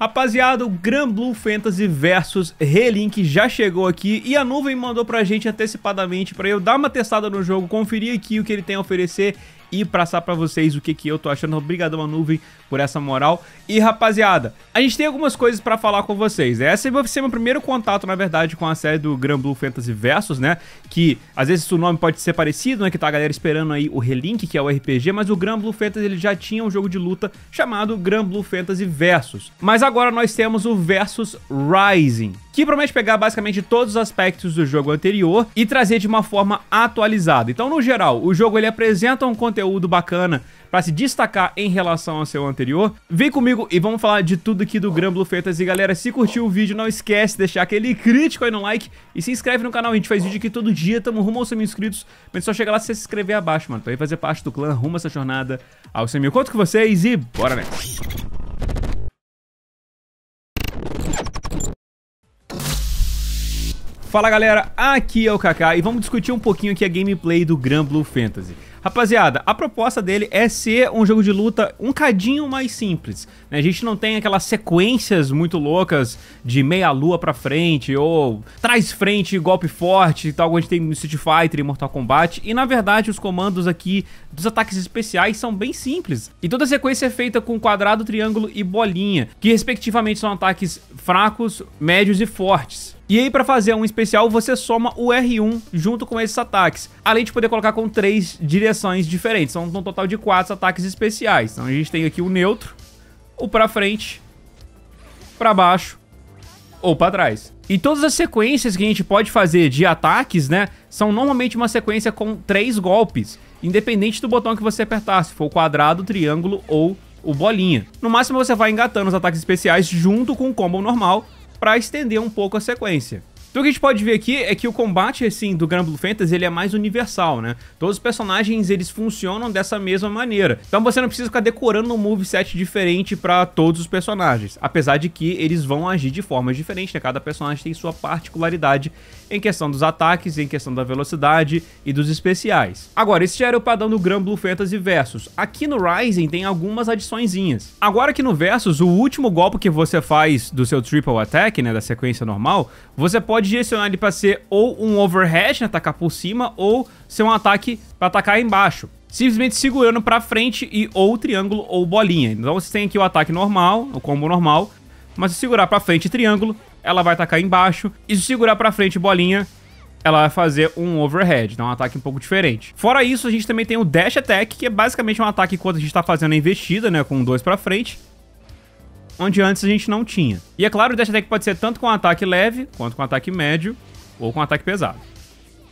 Rapaziada, o Gran Blue Fantasy versus Relink já chegou aqui e a nuvem mandou pra gente antecipadamente pra eu dar uma testada no jogo, conferir aqui o que ele tem a oferecer e passar para vocês o que, que eu tô achando. Obrigadão a nuvem por essa moral. E rapaziada, a gente tem algumas coisas para falar com vocês. Né? Esse vai é ser é meu primeiro contato, na verdade, com a série do Gran Blue Fantasy Versus, né? Que às vezes o nome pode ser parecido, né? Que tá a galera esperando aí o Relink, que é o RPG, mas o Gran Blue Fantasy ele já tinha um jogo de luta chamado Gran Blue Fantasy Versus. Mas agora nós temos o Versus Rising, que promete pegar basicamente todos os aspectos do jogo anterior e trazer de uma forma atualizada. Então, no geral, o jogo ele apresenta um conteúdo conteúdo bacana para se destacar em relação ao seu anterior, vem comigo e vamos falar de tudo aqui do Gram Blue E Galera, se curtiu o vídeo, não esquece de deixar aquele crítico aí no like e se inscreve no canal. A gente faz vídeo aqui todo dia, tamo rumo aos 100 mil inscritos, mas é só chega lá se você se inscrever abaixo, mano, pra ir fazer parte do clã, rumo essa jornada aos 100 mil. Conto com vocês e bora nessa! Fala galera, aqui é o Kaká e vamos discutir um pouquinho aqui a gameplay do Gran Blue Fantasy. Rapaziada, a proposta dele é ser um jogo de luta um cadinho mais simples. Né? A gente não tem aquelas sequências muito loucas de meia lua pra frente ou traz frente, golpe forte e tal, como a gente tem no Street Fighter e Mortal Kombat. E na verdade os comandos aqui dos ataques especiais são bem simples. E toda a sequência é feita com quadrado, triângulo e bolinha, que respectivamente são ataques fracos, médios e fortes. E aí para fazer um especial você soma o R1 junto com esses ataques, além de poder colocar com três direções diferentes, são então, um total de quatro ataques especiais. Então a gente tem aqui o neutro, o para frente, para baixo ou para trás. E todas as sequências que a gente pode fazer de ataques, né, são normalmente uma sequência com três golpes, independente do botão que você apertar, se for o quadrado, triângulo ou o bolinha. No máximo você vai engatando os ataques especiais junto com o combo normal, para estender um pouco a sequência. Então o que a gente pode ver aqui é que o combate assim do Granblue Blue Fantasy ele é mais universal, né? Todos os personagens eles funcionam dessa mesma maneira. Então você não precisa ficar decorando um moveset diferente para todos os personagens, apesar de que eles vão agir de formas diferentes, né? Cada personagem tem sua particularidade em questão dos ataques, em questão da velocidade e dos especiais. Agora, esse já era o padrão do Granblue Blue Fantasy Versus. Aqui no Rising tem algumas adiçõezinhas. Agora que no Versus, o último golpe que você faz do seu Triple Attack, né, da sequência normal, você pode pode direcionar ele para ser ou um overhead, né, atacar por cima, ou ser um ataque para atacar embaixo. Simplesmente segurando para frente e ou triângulo ou bolinha. Então você tem aqui o ataque normal, o combo normal, mas se segurar para frente triângulo, ela vai atacar embaixo, e se segurar para frente bolinha, ela vai fazer um overhead, então um ataque um pouco diferente. Fora isso, a gente também tem o dash attack, que é basicamente um ataque quando a gente tá fazendo a investida, né, com dois para frente, onde antes a gente não tinha. E é claro, o dash attack pode ser tanto com ataque leve, quanto com ataque médio, ou com ataque pesado.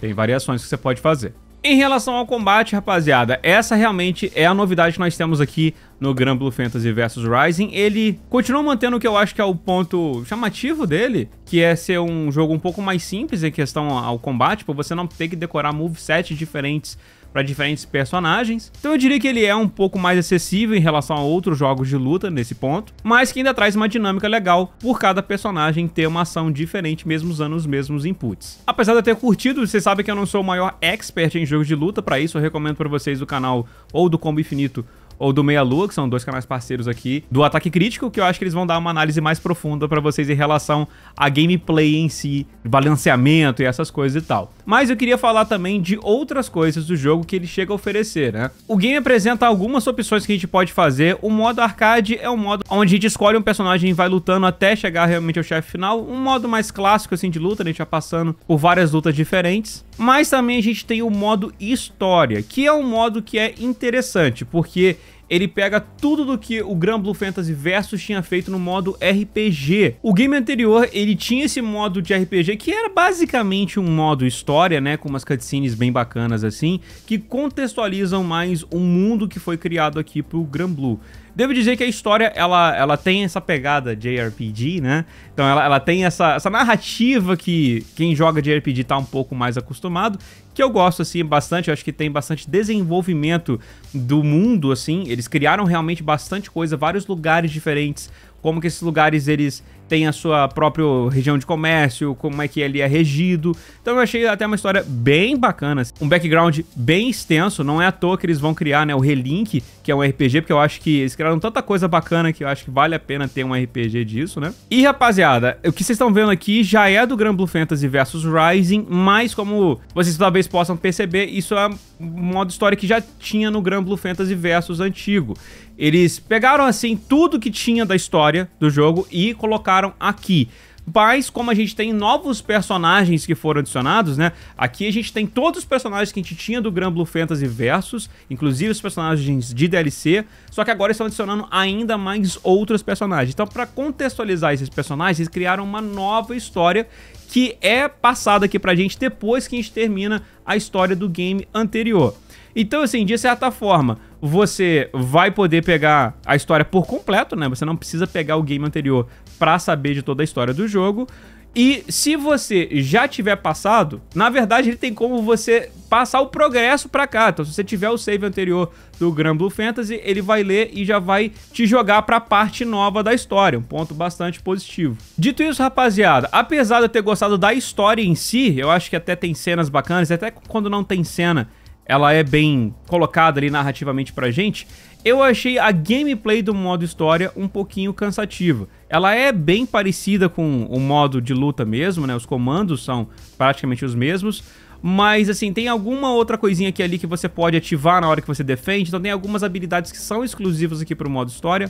Tem variações que você pode fazer. Em relação ao combate, rapaziada, essa realmente é a novidade que nós temos aqui no Gran Blue Fantasy vs Rising. Ele continua mantendo o que eu acho que é o ponto chamativo dele, que é ser um jogo um pouco mais simples em questão ao combate, por você não ter que decorar movesets diferentes para diferentes personagens. Então eu diria que ele é um pouco mais acessível em relação a outros jogos de luta nesse ponto, mas que ainda traz uma dinâmica legal por cada personagem ter uma ação diferente mesmo usando os mesmos inputs. Apesar de eu ter curtido, vocês sabem que eu não sou o maior expert em jogos de luta, para isso eu recomendo para vocês o canal ou do Combo Infinito ou do Meia Lua, que são dois canais parceiros aqui, do Ataque Crítico, que eu acho que eles vão dar uma análise mais profunda para vocês em relação a gameplay em si, balanceamento e essas coisas e tal. Mas eu queria falar também de outras coisas do jogo que ele chega a oferecer, né? O game apresenta algumas opções que a gente pode fazer. O modo arcade é um modo onde a gente escolhe um personagem e vai lutando até chegar realmente ao chefe final. Um modo mais clássico, assim, de luta, né? a gente vai passando por várias lutas diferentes. Mas também a gente tem o modo história, que é um modo que é interessante, porque ele pega tudo do que o Gran Blue Fantasy Versus tinha feito no modo RPG. O game anterior, ele tinha esse modo de RPG que era basicamente um modo história, né, com umas cutscenes bem bacanas assim, que contextualizam mais o mundo que foi criado aqui pro Gran Blue. Devo dizer que a história, ela, ela tem essa pegada de JRPG, né? Então ela, ela tem essa, essa narrativa que quem joga JRPG tá um pouco mais acostumado que eu gosto assim bastante, eu acho que tem bastante desenvolvimento do mundo assim, eles criaram realmente bastante coisa, vários lugares diferentes, como que esses lugares eles tem a sua própria região de comércio, como é que ele é regido. Então eu achei até uma história bem bacana, assim. um background bem extenso, não é à toa que eles vão criar, né, o Relink, que é um RPG, porque eu acho que eles criaram tanta coisa bacana que eu acho que vale a pena ter um RPG disso, né? E rapaziada, o que vocês estão vendo aqui já é do Gran Blue Fantasy versus Rising, mas como vocês talvez possam perceber, isso é um modo história que já tinha no Gran Blue Fantasy versus antigo. Eles pegaram assim tudo que tinha da história do jogo e colocaram colocaram aqui. Mas como a gente tem novos personagens que foram adicionados, né? Aqui a gente tem todos os personagens que a gente tinha do Gran Blue Fantasy Versus, inclusive os personagens de DLC, só que agora estão adicionando ainda mais outros personagens. Então, para contextualizar esses personagens, eles criaram uma nova história que é passada aqui pra gente depois que a gente termina a história do game anterior. Então, assim, de certa forma, você vai poder pegar a história por completo, né? Você não precisa pegar o game anterior para saber de toda a história do jogo. E se você já tiver passado, na verdade ele tem como você passar o progresso para cá. Então, se você tiver o save anterior do Grand Blue Fantasy, ele vai ler e já vai te jogar para a parte nova da história. Um ponto bastante positivo. Dito isso, rapaziada, apesar de eu ter gostado da história em si, eu acho que até tem cenas bacanas, até quando não tem cena ela é bem colocada ali narrativamente pra gente, eu achei a gameplay do modo história um pouquinho cansativa. Ela é bem parecida com o modo de luta mesmo, né? Os comandos são praticamente os mesmos. Mas, assim, tem alguma outra coisinha aqui ali que você pode ativar na hora que você defende. Então, tem algumas habilidades que são exclusivas aqui pro modo história.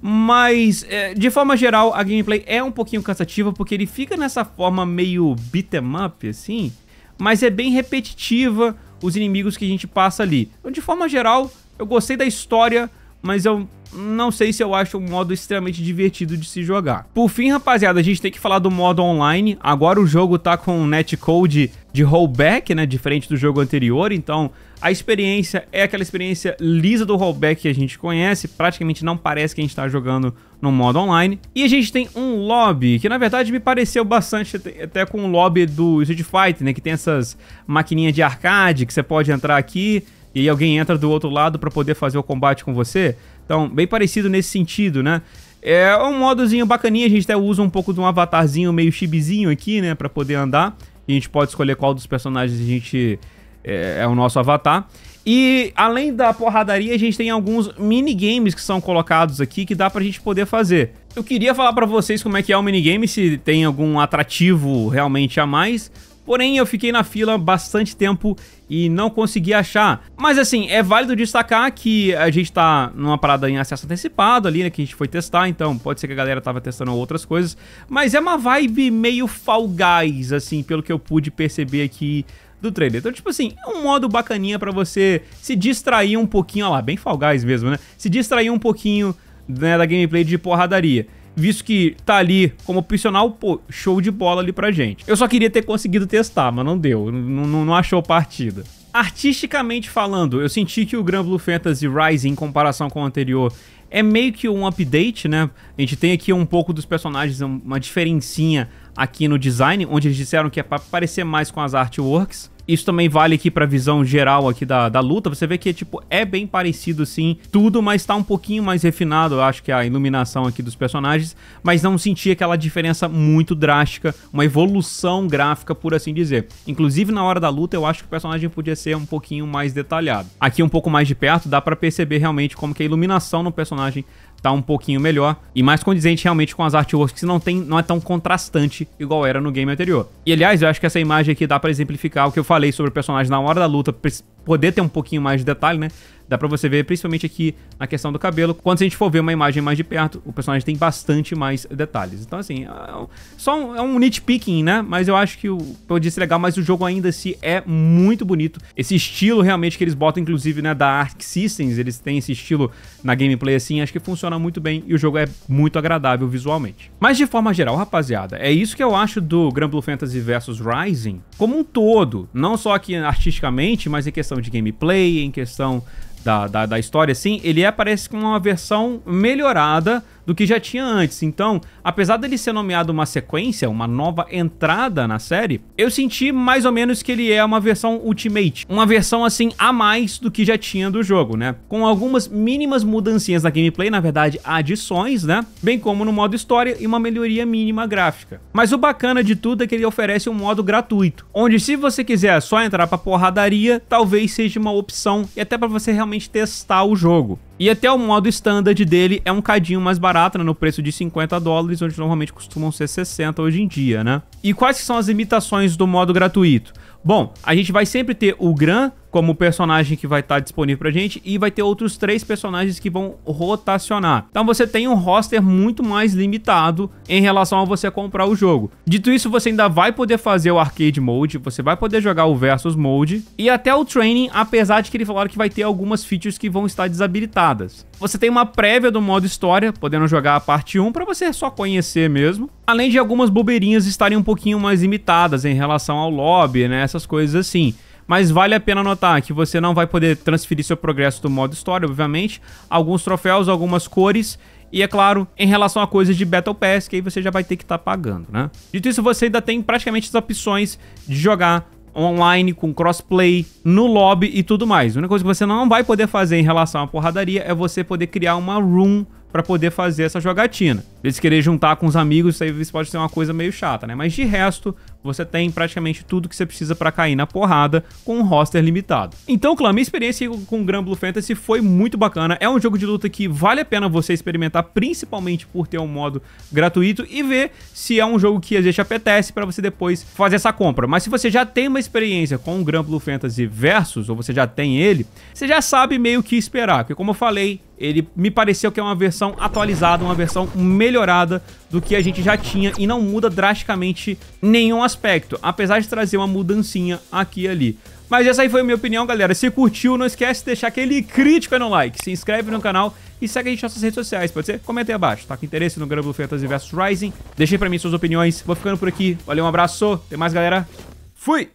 Mas, é, de forma geral, a gameplay é um pouquinho cansativa porque ele fica nessa forma meio beat 'em up, assim. Mas é bem repetitiva os inimigos que a gente passa ali. Então, de forma geral, eu gostei da história, mas eu não sei se eu acho um modo extremamente divertido de se jogar. Por fim, rapaziada, a gente tem que falar do modo online. Agora o jogo tá com um netcode de rollback, né? Diferente do jogo anterior. Então, a experiência é aquela experiência lisa do rollback que a gente conhece. Praticamente não parece que a gente está jogando no modo online. E a gente tem um lobby, que na verdade me pareceu bastante até com o lobby do Street Fighter, né? Que tem essas maquininhas de arcade que você pode entrar aqui e aí alguém entra do outro lado para poder fazer o combate com você. Então, bem parecido nesse sentido, né? É um modozinho bacaninha, a gente até usa um pouco de um avatarzinho meio chibizinho aqui, né, para poder andar. E a gente pode escolher qual dos personagens a gente é, é o nosso avatar. E além da porradaria, a gente tem alguns minigames que são colocados aqui que dá pra gente poder fazer. Eu queria falar para vocês como é que é o minigame, se tem algum atrativo realmente a mais, Porém, eu fiquei na fila bastante tempo e não consegui achar. Mas assim, é válido destacar que a gente tá numa parada em acesso antecipado ali, né, que a gente foi testar, então pode ser que a galera tava testando outras coisas, mas é uma vibe meio falgais, assim, pelo que eu pude perceber aqui do trailer. Então, tipo assim, é um modo bacaninha para você se distrair um pouquinho, olha lá, bem falgais mesmo, né? Se distrair um pouquinho né, da gameplay de porradaria visto que tá ali como opcional, pô, show de bola ali pra gente. Eu só queria ter conseguido testar, mas não deu, não, não, achou partida. Artisticamente falando, eu senti que o Gran Blue Fantasy Rising em comparação com o anterior, é meio que um update, né? A gente tem aqui um pouco dos personagens, uma diferencinha aqui no design, onde eles disseram que é para parecer mais com as artworks. Isso também vale aqui pra visão geral aqui da, da luta. Você vê que, tipo, é bem parecido, sim, tudo, mas tá um pouquinho mais refinado, eu acho que é a iluminação aqui dos personagens, mas não senti aquela diferença muito drástica, uma evolução gráfica, por assim dizer. Inclusive, na hora da luta, eu acho que o personagem podia ser um pouquinho mais detalhado. Aqui, um pouco mais de perto, dá para perceber realmente como que a iluminação no personagem tá um pouquinho melhor e mais condizente realmente com as artworks que não tem, não é tão contrastante igual era no game anterior. E aliás, eu acho que essa imagem aqui dá para exemplificar o que eu falei sobre o personagem na hora da luta poder ter um pouquinho mais de detalhe, né? Dá pra você ver, principalmente aqui na questão do cabelo. Quando a gente for ver uma imagem mais de perto, o personagem tem bastante mais detalhes. Então, assim, é só um, é um nitpicking, né? Mas eu acho que o, podia ser é legal, mas o jogo ainda se assim, é muito bonito. Esse estilo realmente que eles botam, inclusive, né, da Arc Systems, eles têm esse estilo na gameplay assim, acho que funciona muito bem e o jogo é muito agradável visualmente. Mas de forma geral, rapaziada, é isso que eu acho do Grand Blue Fantasy vs Rising como um todo, não só aqui artisticamente, mas em questão de gameplay, em questão da, da, da história, assim, ele é, parece uma versão melhorada do que já tinha antes. Então, apesar dele ser nomeado uma sequência, uma nova entrada na série, eu senti mais ou menos que ele é uma versão Ultimate, uma versão assim a mais do que já tinha do jogo, né? Com algumas mínimas mudancinhas na gameplay, na verdade, adições, né? Bem como no modo história e uma melhoria mínima gráfica. Mas o bacana de tudo é que ele oferece um modo gratuito, onde se você quiser só entrar pra porradaria, talvez seja uma opção e até para você realmente testar o jogo. E até o modo standard dele é um cadinho mais barato, né, no preço de 50 dólares, onde normalmente costumam ser 60 hoje em dia, né? E quais são as limitações do modo gratuito? Bom, a gente vai sempre ter o GRAM, como personagem que vai estar tá disponível pra gente e vai ter outros três personagens que vão rotacionar. Então você tem um roster muito mais limitado em relação a você comprar o jogo. Dito isso, você ainda vai poder fazer o Arcade Mode, você vai poder jogar o Versus Mode e até o Training, apesar de que ele falaram que vai ter algumas features que vão estar desabilitadas. Você tem uma prévia do modo história, podendo jogar a parte 1 para você só conhecer mesmo. Além de algumas bobeirinhas estarem um pouquinho mais limitadas em relação ao lobby, né, essas coisas assim. Mas vale a pena notar que você não vai poder transferir seu progresso do modo história, obviamente, alguns troféus, algumas cores e é claro, em relação a coisas de Battle Pass, que aí você já vai ter que estar tá pagando, né? Dito isso, você ainda tem praticamente as opções de jogar online, com crossplay, no lobby e tudo mais. A única coisa que você não vai poder fazer em relação à porradaria é você poder criar uma room para poder fazer essa jogatina. Se querer juntar com os amigos, isso aí pode ser uma coisa meio chata, né? Mas de resto, você tem praticamente tudo que você precisa para cair na porrada com um roster limitado. Então, clã, minha experiência com Gran Blue Fantasy foi muito bacana. É um jogo de luta que vale a pena você experimentar, principalmente por ter um modo gratuito e ver se é um jogo que às vezes apetece para você depois fazer essa compra. Mas se você já tem uma experiência com o Gran Blue Fantasy Versus, ou você já tem ele, você já sabe meio que esperar, porque como eu falei, ele me pareceu que é uma versão atualizada, uma versão melhorada do que a gente já tinha e não muda drasticamente nenhum aspecto, apesar de trazer uma mudancinha aqui e ali. Mas essa aí foi a minha opinião, galera. Se curtiu, não esquece de deixar aquele crítico aí no like. Se inscreve no canal e segue a gente nas nossas redes sociais, pode ser? Comenta aí abaixo. Tá com interesse no Gran Fantasy vs Rising? Deixa aí pra mim suas opiniões. Vou ficando por aqui. Valeu, um abraço. Até mais, galera. Fui!